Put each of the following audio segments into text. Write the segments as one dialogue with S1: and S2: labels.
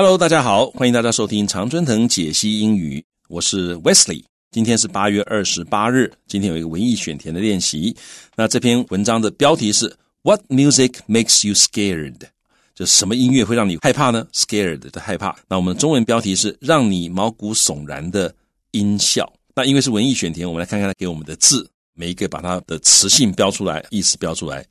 S1: Hello，大家好，欢迎大家收听常春藤解析英语，我是 Wesley。今天是八月二十八日，今天有一个文艺选填的练习。那这篇文章的标题是 “What music makes you scared？” 就什么音乐会让你害怕呢？Scared 的害怕。那我们中文标题是“让你毛骨悚然的音效”。那因为是文艺选填，我们来看看给我们的字，每一个把它的词性标出来，意思标出来。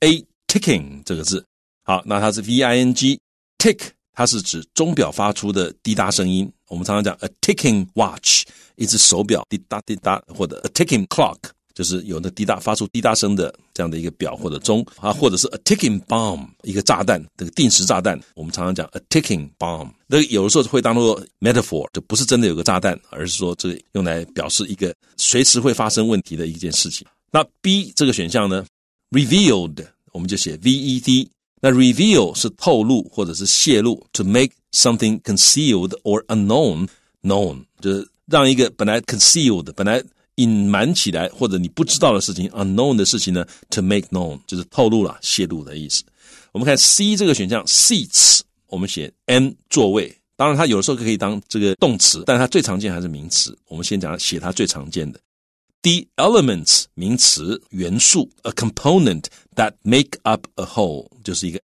S1: A ticking 这个字，好，那它是 V I N G tick。它是指钟表发出的滴答声音，我们常常讲 a ticking watch，一只手表滴答滴答，或者 a ticking clock，就是有那滴答发出滴答声的这样的一个表或者钟啊，或者是 a ticking bomb，一个炸弹，这个定时炸弹，我们常常讲 a ticking bomb。那个有的时候会当做 metaphor，就不是真的有个炸弹，而是说这用来表示一个随时会发生问题的一件事情。那 B 这个选项呢，revealed 我们就写 V-E-D。那 reveal 是透露或者是泄露，to make something concealed or unknown known，就是让一个本来 concealed 本来隐瞒起来或者你不知道的事情，unknown 的事情呢，to make known 就是透露了泄露的意思。我们看 C 这个选项 seats，我们写 n 座位，当然它有的时候可以当这个动词，但它最常见还是名词。我们先讲写它最常见的。the elements 名词元素，a component that make up a whole 就是一个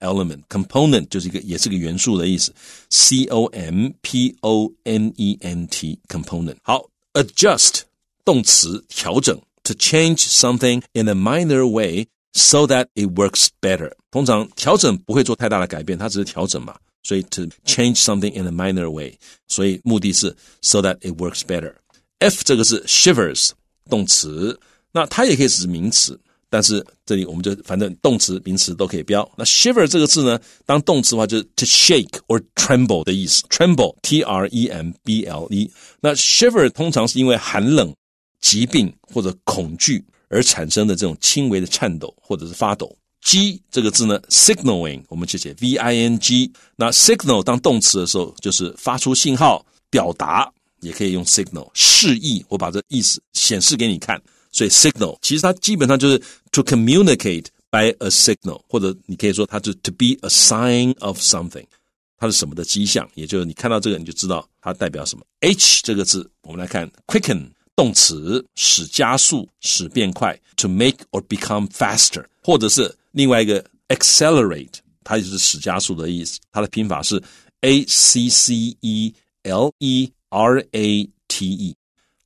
S1: C O M P O N E N T, o m p o n e n t component。好，adjust 动词调整，to change something in a minor way so that it works better。通常调整不会做太大的改变，它只是调整嘛。所以 to change something in a minor way，所以目的是 so that it works better。F 这个是 shivers，动词，那它也可以只是名词，但是这里我们就反正动词、名词都可以标。那 shiver 这个字呢，当动词的话就是 to shake or tremble 的意思，tremble t r e m b l e。那 shiver 通常是因为寒冷、疾病或者恐惧而产生的这种轻微的颤抖或者是发抖。g 这个字呢，signaling 我们就写 v i n g。那 signal 当动词的时候就是发出信号、表达。也可以用 signal 示意，我把这意思显示给你看。所以 signal 其实它基本上就是 to communicate by a signal，或者你可以说它就 to be a sign of something，它是什么的迹象？也就是你看到这个你就知道它代表什么。h 这个字，我们来看 quicken 动词，使加速，使变快，to make or become faster，或者是另外一个 accelerate，它就是使加速的意思。它的拼法是 a c c e l e。R A T E。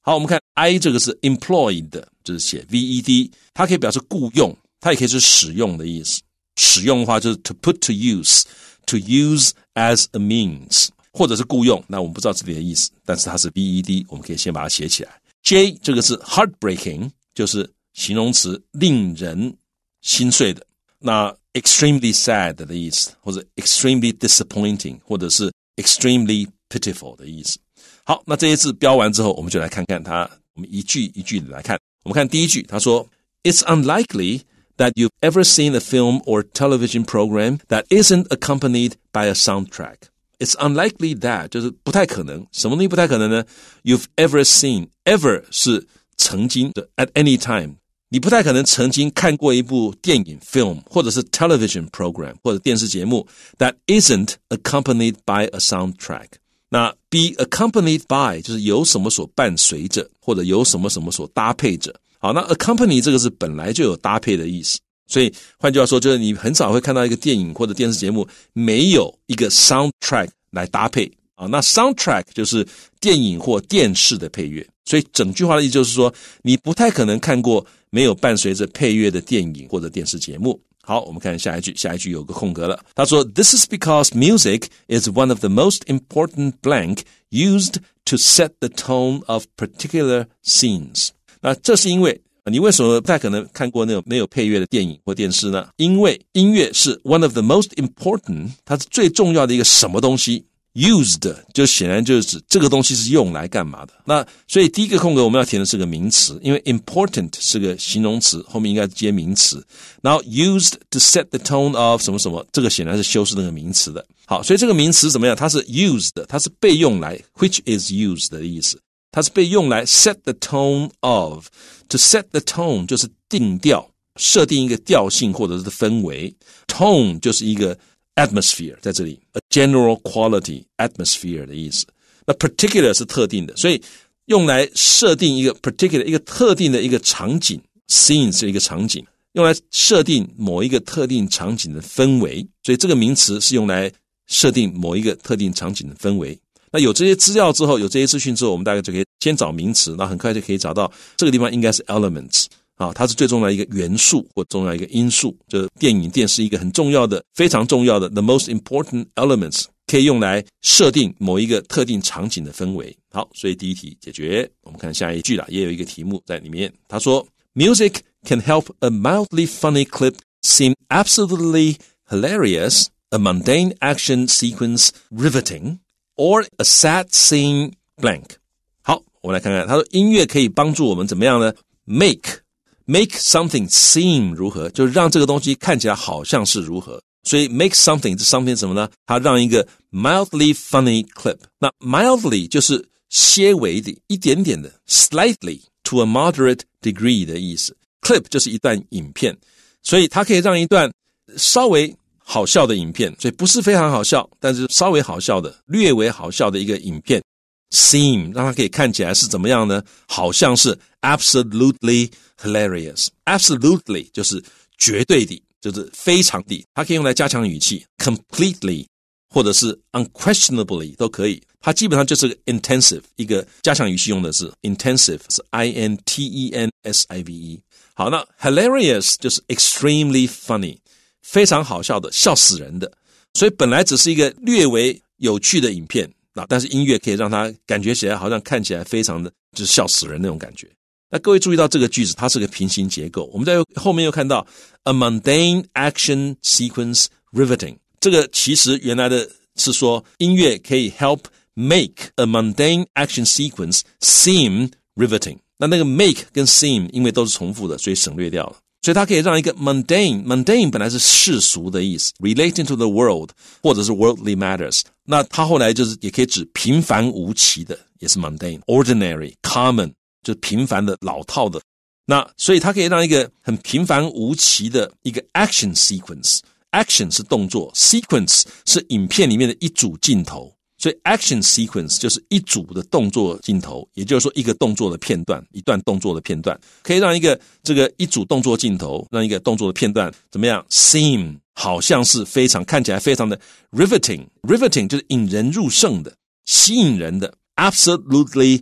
S1: 好，我们看 I 这个是 employed，就是写 V E D，它可以表示雇用，它也可以是使用的意思。使用的话就是 to put to use，to use as a means，或者是雇用。那我们不知道这里的意思，但是它是 V E D，我们可以先把它写起来。J 这个是 heartbreaking，就是形容词，令人心碎的。那 extremely sad 的意思，或者 extremely disappointing，或者是 extremely pitiful 的意思。好，那这些字标完之后，我们就来看看它，我们一句一句的来看。我们看第一句，他说：“It's unlikely that you've ever seen a film or television program that isn't accompanied by a soundtrack.” It's unlikely that 就是不太可能，什么东西不太可能呢？You've ever seen ever at any time 你不太可能曾经看过一部电影 film 或者是 television program 或者电视节目 that isn't accompanied by a soundtrack。那 be accompanied by 就是有什么所伴随着，或者有什么什么所搭配着。好，那 accompany 这个是本来就有搭配的意思，所以换句话说，就是你很少会看到一个电影或者电视节目没有一个 soundtrack 来搭配啊。那 soundtrack 就是电影或电视的配乐，所以整句话的意思就是说，你不太可能看过没有伴随着配乐的电影或者电视节目。好，我们看下一句，下一句有个空格了。他说：“This is because music is one of the most important blank used to set the tone of particular scenes。”那这是因为你为什么不太可能看过那种没有配乐的电影或电视呢？因为音乐是 one of the most important，它是最重要的一个什么东西。Used 就显然就是指这个东西是用来干嘛的。那所以第一个空格我们要填的是个名词，因为 important 是个形容词，后面应该接名词。然后 used to set the tone of 什么什么，这个显然是修饰那个名词的。好，所以这个名词怎么样？它是 used，它是被用来，which is used 的意思，它是被用来 set the tone of。to set the tone 就是定调，设定一个调性或者是氛围。tone 就是一个 atmosphere 在这里。General quality atmosphere 的意思，那 particular 是特定的，所以用来设定一个 particular 一个特定的一个场景 scene 是一个场景，用来设定某一个特定场景的氛围，所以这个名词是用来设定某一个特定场景的氛围。那有这些资料之后，有这些资讯之后，我们大概就可以先找名词，那很快就可以找到这个地方应该是 elements。啊，它是最重要一个元素或重要一个因素，就是电影电视一个很重要的、非常重要的 the most important elements 可以用来设定某一个特定场景的氛围。好，所以第一题解决。我们看下一句了，也有一个题目在里面。他说，Music can help a mildly funny clip seem absolutely hilarious, a mundane action sequence riveting, or a sad scene blank。好，我们来看看，他说音乐可以帮助我们怎么样呢？Make Make something seem 如何，就让这个东西看起来好像是如何。所以 make something 这 something 什么呢？它让一个 mildly funny clip。那 mildly 就是些微的、一点点的，slightly to a moderate degree 的意思。clip 就是一段影片，所以它可以让一段稍微好笑的影片，所以不是非常好笑，但是稍微好笑的、略微好笑的一个影片。Seem 让它可以看起来是怎么样呢？好像是 absolutely hilarious，absolutely 就是绝对的，就是非常的。它可以用来加强语气，completely 或者是 unquestionably 都可以。它基本上就是 intensive 一个加强语气用的是 intensive 是 i n t e n s i v e。好，那 hilarious 就是 extremely funny，非常好笑的，笑死人的。所以本来只是一个略为有趣的影片。那但是音乐可以让他感觉起来好像看起来非常的，就是笑死人那种感觉。那各位注意到这个句子，它是个平行结构。我们在后面又看到 a mundane action sequence riveting。这个其实原来的是说音乐可以 help make a mundane action sequence seem riveting。那那个 make 跟 seem 因为都是重复的，所以省略掉了。所以它可以让一个 mundane mundane 本来是世俗的意思，relating to the world 或者是 worldly matters。那它后来就是也可以指平凡无奇的，也是 mundane ordinary common 就平凡的老套的。那所以它可以让一个很平凡无奇的一个 action sequence action 是动作，sequence 是影片里面的一组镜头。所以 action sequence 就是一组的动作镜头，也就是说一个动作的片段，一段动作的片段，可以让一个这个一组动作镜头，让一个动作的片段怎么样 seem 好像是非常看起来非常的 riveting riveting 就是引人入胜的，吸引人的 absolutely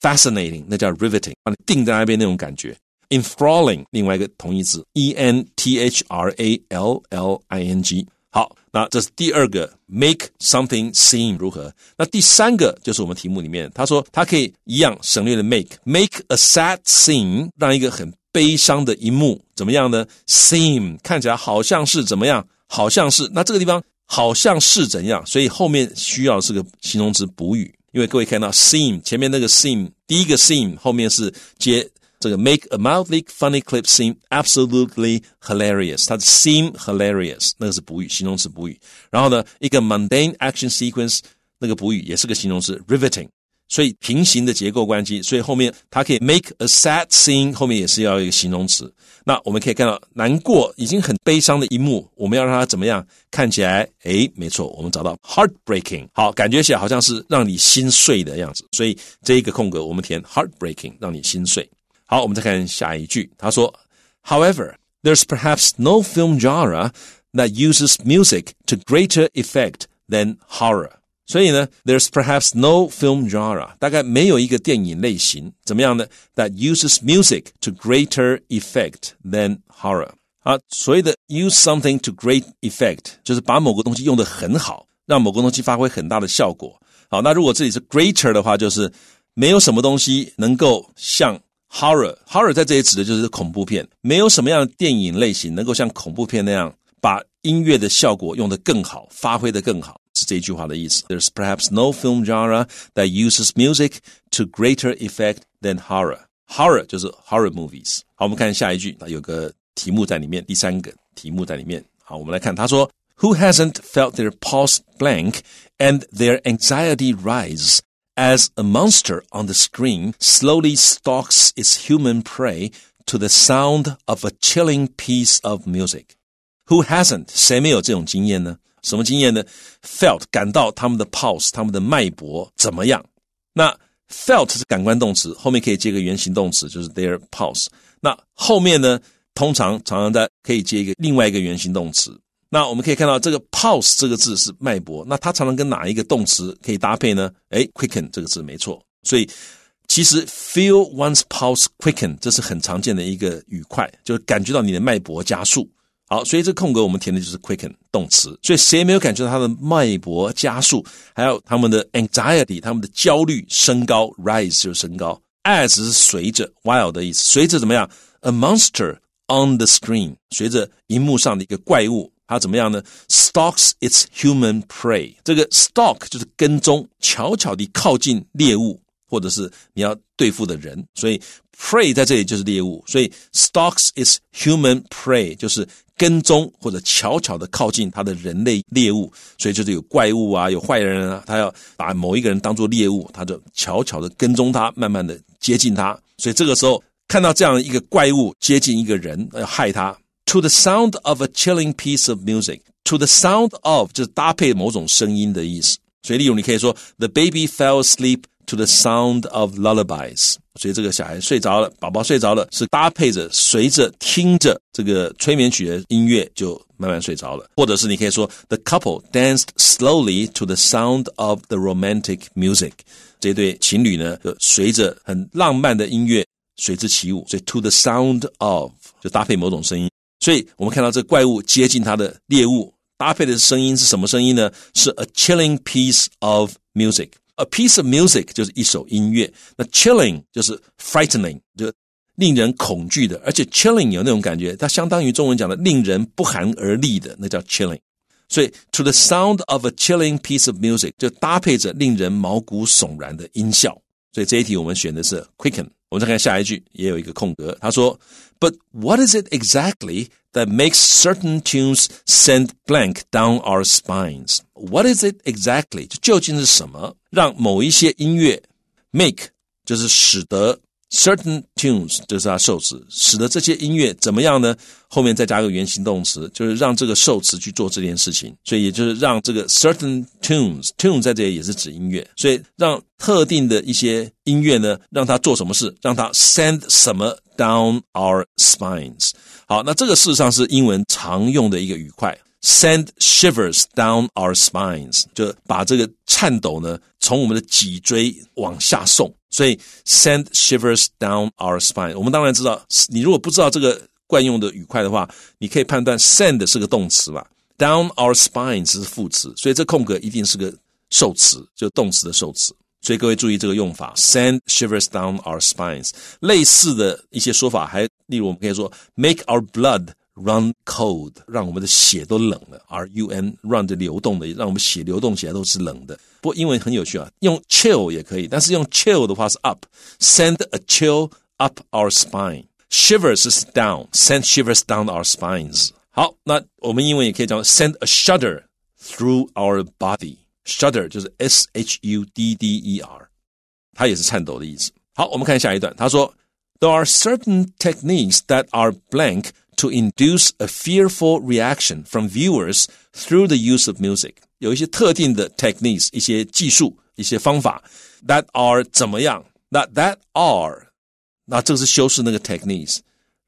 S1: fascinating 那叫 riveting 把你定在那边那种感觉 entralling 另外一个同义词 e n t h r a l l i n g 好，那这是第二个，make something seem 如何？那第三个就是我们题目里面，他说他可以一样省略的 make，make a sad scene，让一个很悲伤的一幕怎么样呢？seem 看起来好像是怎么样？好像是那这个地方好像是怎样？所以后面需要是个形容词补语，因为各位看到 seem 前面那个 seem 第一个 seem 后面是接。这个 make a mildly funny clip seem absolutely hilarious，它的 seem hilarious 那个是补语，形容词补语。然后呢，一个 mundane action sequence 那个补语也是个形容词，riveting。所以平行的结构关系，所以后面它可以 make a sad scene 后面也是要一个形容词。那我们可以看到，难过已经很悲伤的一幕，我们要让它怎么样看起来？诶，没错，我们找到 heartbreaking，好，感觉起来好像是让你心碎的样子。所以这一个空格我们填 heartbreaking，让你心碎。好，我们再看下一句，他说，However, there's perhaps no film genre that uses music to greater effect than horror. 所以呢，there's perhaps no film genre，大概没有一个电影类型怎么样呢？That uses music to greater effect than horror。啊，所谓的 use something to great effect，就是把某个东西用的很好，让某个东西发挥很大的效果。好，那如果这里是 greater 的话，就是没有什么东西能够像 horror horror 在这里指的就是恐怖片，没有什么样的电影类型能够像恐怖片那样把音乐的效果用得更好，发挥得更好，是这一句话的意思。There's perhaps no film genre that uses music to greater effect than horror. Horror 就是 horror movies。好，我们看下一句，它有个题目在里面，第三个题目在里面。好，我们来看，他说。Who hasn't felt their pulse blank and their anxiety rise as a monster on the screen slowly stalks its human prey to the sound of a chilling piece of music. Who hasn't？谁没有这种经验呢？什么经验呢？Felt 感到他们的 pulse，他们的脉搏怎么样？那 felt 是感官动词，后面可以接个原形动词，就是 their pulse。那后面呢，通常常常在可以接一个另外一个原形动词。那我们可以看到这个 pulse 这个字是脉搏，那它常常跟哪一个动词可以搭配呢？哎，quicken 这个字没错，所以其实 feel one's pulse quicken 这是很常见的一个语块，就是感觉到你的脉搏加速。好，所以这空格我们填的就是 quicken 动词。所以谁没有感觉到他的脉搏加速？还有他们的 anxiety，他们的焦虑升高，rise 就是升高，as 是随着 while 的意思，随着怎么样？A monster on the screen，随着荧幕上的一个怪物。它怎么样呢？Stalks its human prey。这个 stalk 就是跟踪，悄悄地靠近猎物，或者是你要对付的人。所以 prey 在这里就是猎物。所以 stalks its human prey 就是跟踪或者悄悄地靠近它的人类猎物。所以就是有怪物啊，有坏人啊，他要把某一个人当做猎物，他就悄悄地跟踪他，慢慢的接近他。所以这个时候看到这样一个怪物接近一个人，要害他。to the sound of a chilling piece of music. To the sound of 就是搭配某种声音的意思。所以例如你可以说，The baby fell asleep to the sound of lullabies。所以这个小孩睡着了，宝宝睡着了，是搭配着随着听着这个催眠曲的音乐就慢慢睡着了。或者是你可以说，The couple danced slowly to the sound of the romantic music. 这对情侣呢，就随着很浪漫的音乐随之起舞。所以，to the sound of 就搭配某种声音。所以我们看到这怪物接近它的猎物，搭配的声音是什么声音呢？是 a chilling piece of music。a piece of music 就是一首音乐，那 chilling 就是 frightening，就令人恐惧的。而且 chilling 有那种感觉，它相当于中文讲的令人不寒而栗的，那叫 chilling。所以 to the sound of a chilling piece of music 就搭配着令人毛骨悚然的音效。所以这一题我们选的是 quicken。我们再看下一句，也有一个空格。他说：“But what is it exactly that makes certain tunes send blank down our spines? What is it exactly？就究竟是什么让某一些音乐 make 就是使得 Certain tunes 就是它受词，使得这些音乐怎么样呢？后面再加个原形动词，就是让这个受词去做这件事情。所以也就是让这个 certain tunes tune 在这里也是指音乐，所以让特定的一些音乐呢，让它做什么事？让它 send 什么 down our spines。好，那这个事实上是英文常用的一个语块，send shivers down our spines，就是把这个颤抖呢从我们的脊椎往下送。所以 send shivers down our spine，我们当然知道，你如果不知道这个惯用的语块的话，你可以判断 send 是个动词吧，down our spine 是副词，所以这空格一定是个受词，就动词的受词。所以各位注意这个用法，send shivers down our spines。类似的一些说法，还例如我们可以说 make our blood。run cold，让我们的血都冷了。R U N run 的流动的，让我们血流动起来都是冷的。不过英文很有趣啊，用 chill 也可以，但是用 chill 的话是 up，send a chill up our spine，shiver down. Send shivers down our spines。好，那我们英文也可以讲 send a shudder through our body，shudder 就是 S H U D D E R，它也是颤抖的意思。好，我们看下一段，他说。There are certain techniques that are blank to induce a fearful reaction from viewers through the use of music。有一些特定的 techniques，一些技术、一些方法，that are 怎么样？那 that are，那这个是修饰那个 techniques。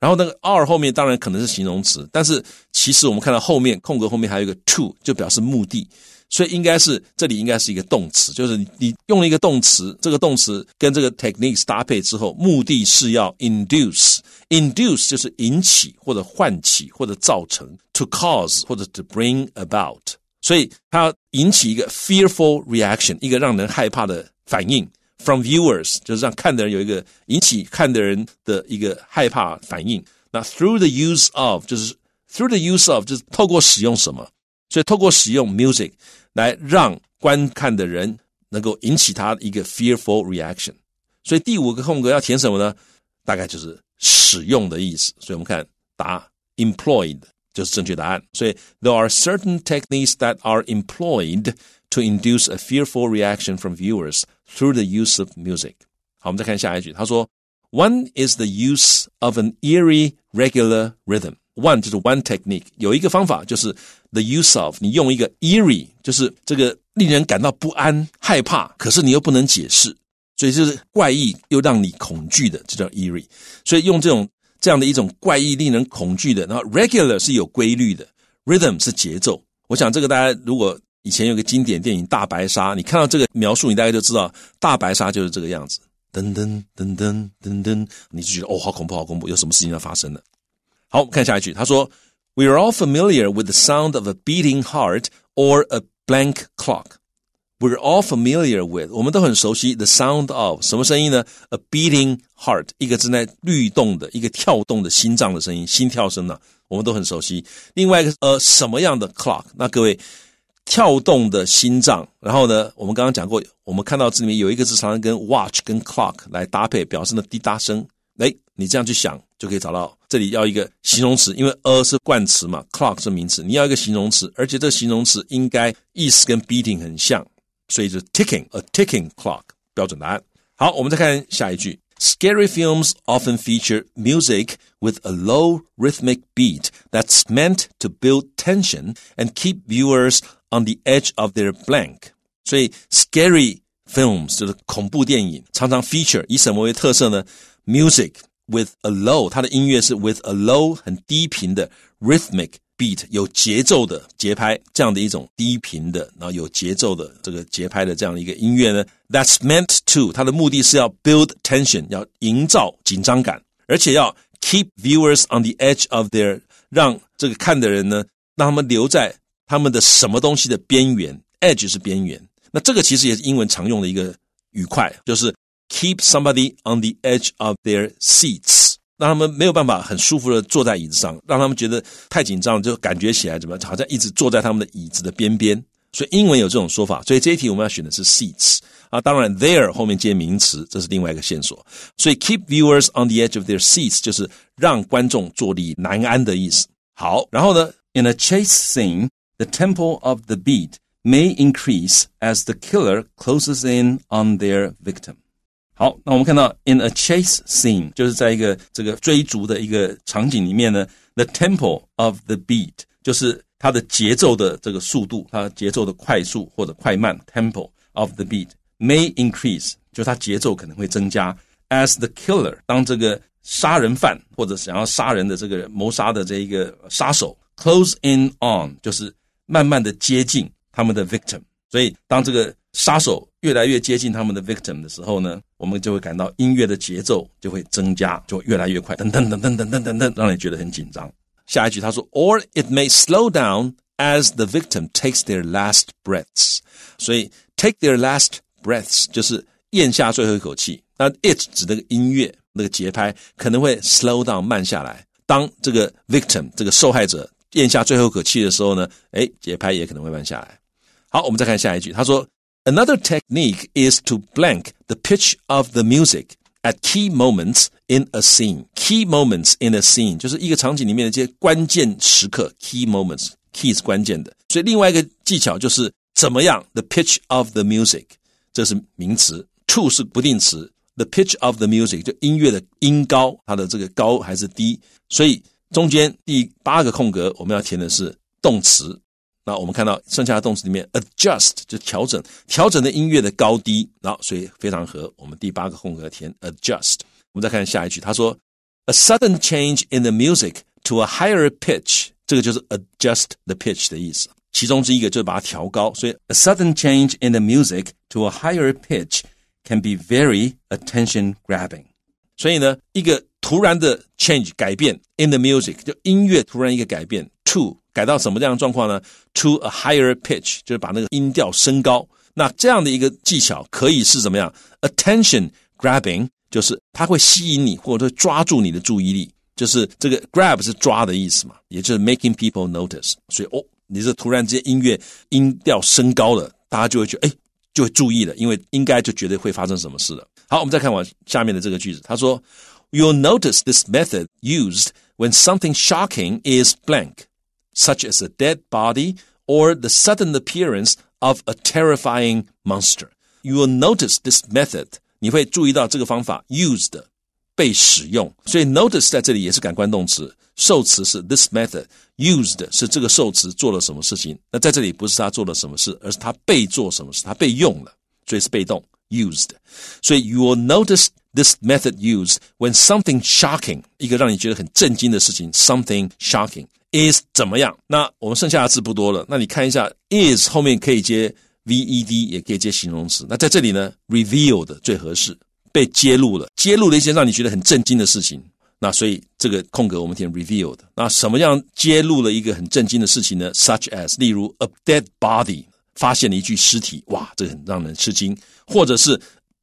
S1: 然后那个 are 后面当然可能是形容词，但是其实我们看到后面空格后面还有一个 to，就表示目的。所以应该是这里应该是一个动词，就是你用了一个动词，这个动词跟这个 techniques 搭配之后，目的是要 induce，induce 就是引起或者唤起或者造成 to cause 或者 to bring about，所以它引起一个 fearful reaction，一个让人害怕的反应 from viewers，就是让看的人有一个引起看的人的一个害怕反应。那 through the use of 就是 through the use of 就是透过使用什么。所以透过使用 music 来让观看的人能够引起他一个 fearful reaction。所以第五个空格要填什么呢？大概就是使用的意思。所以我们看答 employed 就是正确答案。所以 there are certain techniques that are employed to induce a fearful reaction from viewers through the use of music。好，我们再看下一句，他说，One is the use of an eerie regular rhythm。One 就是 one technique，有一个方法就是 the use of 你用一个 eerie，就是这个令人感到不安、害怕，可是你又不能解释，所以就是怪异又让你恐惧的，这叫 eerie。所以用这种这样的一种怪异、令人恐惧的，然后 regular 是有规律的，rhythm 是节奏。我想这个大家如果以前有个经典电影《大白鲨》，你看到这个描述，你大概就知道大白鲨就是这个样子，噔噔噔噔噔噔，你就觉得哦，好恐怖，好恐怖，有什么事情要发生了。好，我们看下一句，他说：“We are all familiar with the sound of a beating heart or a blank clock. We are all familiar with 我们都很熟悉 the sound of 什么声音呢？a beating heart 一个正在律动的一个跳动的心脏的声音，心跳声呢？我们都很熟悉。另外一个呃，什么样的 clock？那各位跳动的心脏，然后呢，我们刚刚讲过，我们看到这里面有一个字常跟 watch 跟 clock 来搭配，表示呢滴答声。来，你这样去想，就可以找到。”这里要一个形容词，因为 a 是冠词嘛，clock 是名词，你要一个形容词，而且这形容词应该意思跟 beating 很像，所以是 ticking a ticking clock 标准答案。好，我们再看下一句，Scary films often feature music with a low rhythmic beat that's meant to build tension and keep viewers on the edge of their blank。所以 scary films 就是恐怖电影，常常 feature 以什么为特色呢？music With a low，它的音乐是 with a low 很低频的 rhythmic beat，有节奏的节拍，这样的一种低频的，然后有节奏的这个节拍的这样的一个音乐呢，That's meant to 它的目的是要 build tension，要营造紧张感，而且要 keep viewers on the edge of their 让这个看的人呢，让他们留在他们的什么东西的边缘，edge 是边缘。那这个其实也是英文常用的一个语块，就是。keep somebody on the edge of their seats，让他们没有办法很舒服的坐在椅子上，让他们觉得太紧张，就感觉起来怎么好像一直坐在他们的椅子的边边。所以英文有这种说法，所以这一题我们要选的是 seats 啊，当然 there 后面接名词，这是另外一个线索。所以 keep viewers on the edge of their seats 就是让观众坐立难安的意思。好，然后呢，in a chase scene, the tempo of the beat may increase as the killer closes in on their victim. 好，那我们看到，in a chase scene，就是在一个这个追逐的一个场景里面呢，the tempo of the beat，就是它的节奏的这个速度，它节奏的快速或者快慢，tempo of the beat may increase，就它节奏可能会增加。as the killer，当这个杀人犯或者想要杀人的这个谋杀的这一个杀手，close in on，就是慢慢的接近他们的 victim，所以当这个杀手越来越接近他们的 victim 的时候呢，我们就会感到音乐的节奏就会增加，就越来越快，噔噔噔噔噔噔噔噔，让你觉得很紧张。下一句他说，Or it may slow down as the victim takes their last breaths。所以 take their last breaths 就是咽下最后一口气。那 it 指那个音乐那个节拍可能会 slow down 慢下来。当这个 victim 这个受害者咽下最后一口气的时候呢，哎，节拍也可能会慢下来。好，我们再看下一句，他说。Another technique is to blank the pitch of the music at key moments in a scene. Key moments in a scene 就是一个场景里面的这些关键时刻。Key moments, key The pitch of the music，这是名词；to 是不定词。The pitch of the music 就音乐的音高，它的这个高还是低。所以中间第八个空格我们要填的是动词那我们看到剩下的动词里面，adjust 就调整，调整的音乐的高低，然后所以非常合。我们第八个空格填 adjust。我们再看下一句，他说，a sudden change in the music to a higher pitch，这个就是 adjust the pitch 的意思。其中之一个就是把它调高，所以 a sudden change in the music to a higher pitch can be very attention grabbing。所以呢，一个突然的 change 改变 in the music，就音乐突然一个改变 to 改到什么这样的状况呢？to a higher pitch，就是把那个音调升高。那这样的一个技巧可以是怎么样？Attention grabbing，就是它会吸引你，或者说抓住你的注意力。就是这个 grab 是抓的意思嘛，也就是 making people notice。所以哦，你这突然之间音乐音调升高了，大家就会觉得哎，就会注意了，因为应该就觉得会发生什么事了。好，我们再看完下面的这个句子，他说，You'll notice this method used when something shocking is blank, such as a dead body or the sudden appearance of a terrifying monster. You will notice this method. 你会注意到这个方法 used 被使用，所以 notice 在这里也是感官动词，受词是 this method used 是这个受词做了什么事情。那在这里不是他做了什么事，而是他被做什么事，他被用了，所以是被动。Used, so you will notice this method used when something something shocking is 怎么样？那我们剩下的字不多了，那你看一下 is 后面可以接 ved，也可以接形容词。那在这里呢，revealed 最合适，被揭露了，揭露了一些让你觉得很震惊的事情。那所以这个空格我们填 revealed。那什么样揭露了一个很震惊的事情呢？Such as，例如 a dead body，发现了一具尸体，哇，这很让人吃惊；或者是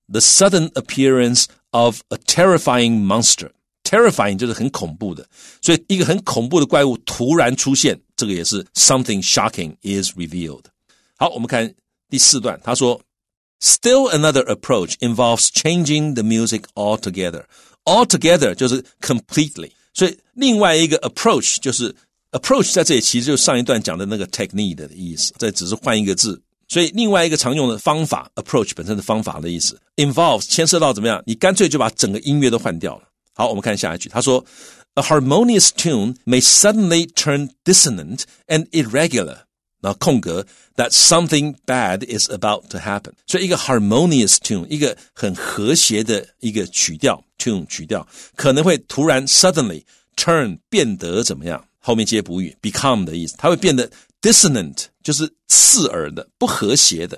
S1: the sudden appearance of a terrifying monster。terrifying 就是很恐怖的，所以一个很恐怖的怪物突然出现，这个也是 something shocking is revealed。好，我们看第四段，他说，Still another approach involves changing the music altogether。altogether 就是 completely，所以另外一个 approach 就是 Approach 在这里其实就是上一段讲的那个 technique 的意思，这只是换一个字，所以另外一个常用的方法，approach 本身的方法的意思。Involves 牵涉到怎么样？你干脆就把整个音乐都换掉了。好，我们看下一句，他说，A harmonious tune may suddenly turn dissonant and irregular。然后空格，That something bad is about to happen。所以一个 harmonious tune，一个很和谐的一个曲调，tune 曲调，可能会突然 suddenly turn 变得怎么样？后面接补语，become 的意思，它会变得 dissonant，就是刺耳的、不和谐的；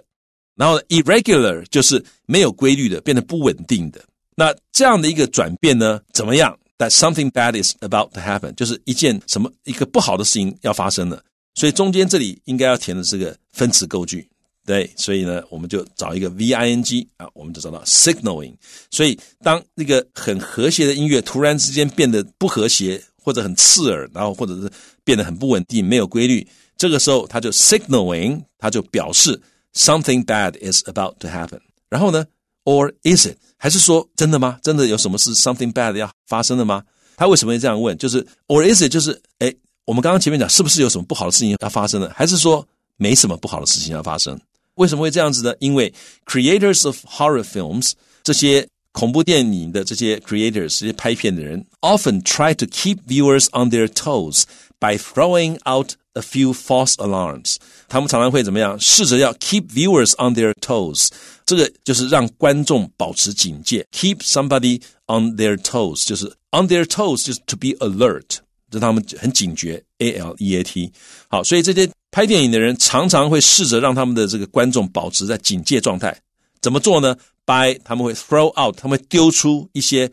S1: 然后 irregular 就是没有规律的、变得不稳定的。那这样的一个转变呢，怎么样？That something bad is about to happen，就是一件什么一个不好的事情要发生了。所以中间这里应该要填的是个分词构句，对，所以呢，我们就找一个 VING 啊，我们就找到 signaling。所以当那个很和谐的音乐突然之间变得不和谐。或者很刺耳，然后或者是变得很不稳定、没有规律。这个时候，他就 signaling，他就表示 something bad is about to happen。然后呢，or is it？还是说真的吗？真的有什么是 something bad 要发生的吗？他为什么会这样问？就是 or is it？就是哎，我们刚刚前面讲，是不是有什么不好的事情要发生的？还是说没什么不好的事情要发生？为什么会这样子呢？因为 creators of horror films 这些。恐怖电影的这些 creators, 这些拍片的人, often try to keep viewers on their toes by throwing out a few false alarms。他们常常会怎么样？试着要 keep viewers on their toes，这个就是让观众保持警戒，keep somebody on their toes，就是 on their toes 就是 to be alert，让他们很警觉，a l e a t。好，所以这些拍电影的人常常会试着让他们的这个观众保持在警戒状态。怎么做呢 buy，他们会 throw out，他们会丢出一些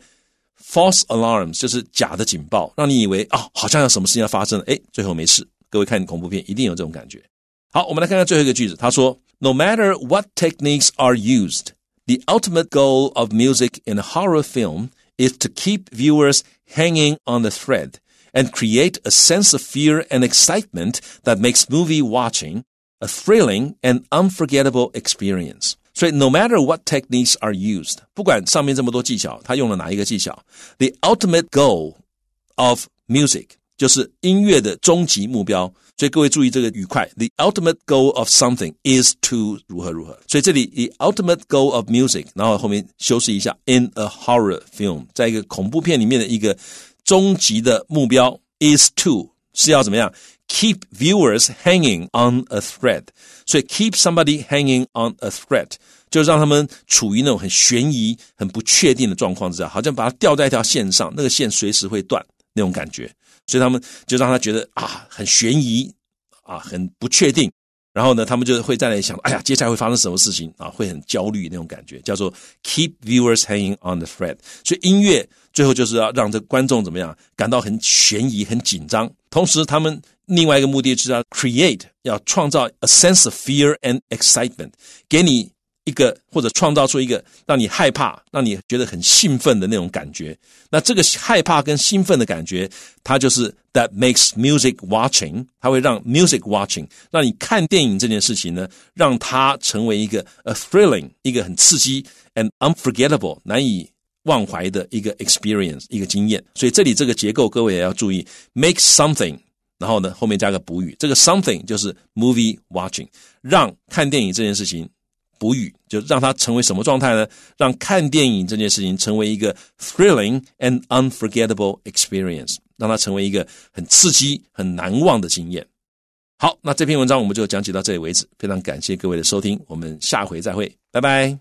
S1: false alarms，就是假的警报，让你以为啊、哦，好像有什么事情要发生了，哎，最后没事。各位看恐怖片一定有这种感觉。好，我们来看看最后一个句子，他说：No matter what techniques are used, the ultimate goal of music in a horror film is to keep viewers hanging on the thread and create a sense of fear and excitement that makes movie watching a thrilling and unforgettable experience. 所以，no matter what techniques are used，不管上面这么多技巧，他用了哪一个技巧，the ultimate goal of music 就是音乐的终极目标。所以各位注意这个语块，the ultimate goal of something is to 如何如何。所以这里 the ultimate goal of music，然后后面修饰一下 in a horror film，在一个恐怖片里面的一个终极的目标 is to 是要怎么样 Keep viewers hanging on a thread，所以 keep somebody hanging on a thread，就让他们处于那种很悬疑、很不确定的状况之下，好像把它吊在一条线上，那个线随时会断那种感觉，所以他们就让他觉得啊，很悬疑，啊，很不确定。然后呢，他们就会在那里想，哎呀，接下来会发生什么事情啊？会很焦虑那种感觉，叫做 keep viewers hanging on the thread。所以音乐最后就是要让这观众怎么样，感到很悬疑、很紧张。同时，他们另外一个目的是要 create，要创造 a sense of fear and excitement，给你。一个或者创造出一个让你害怕、让你觉得很兴奋的那种感觉。那这个害怕跟兴奋的感觉，它就是 that makes music watching。它会让 music watching 让你看电影这件事情呢，让它成为一个 a thrilling 一个很刺激 and unforgettable 难以忘怀的一个 experience 一个经验。所以这里这个结构，各位也要注意 make something，然后呢后面加个补语，这个 something 就是 movie watching，让看电影这件事情。补语，就让它成为什么状态呢？让看电影这件事情成为一个 thrilling and unforgettable experience，让它成为一个很刺激、很难忘的经验。好，那这篇文章我们就讲解到这里为止。非常感谢各位的收听，我们下回再会，拜拜。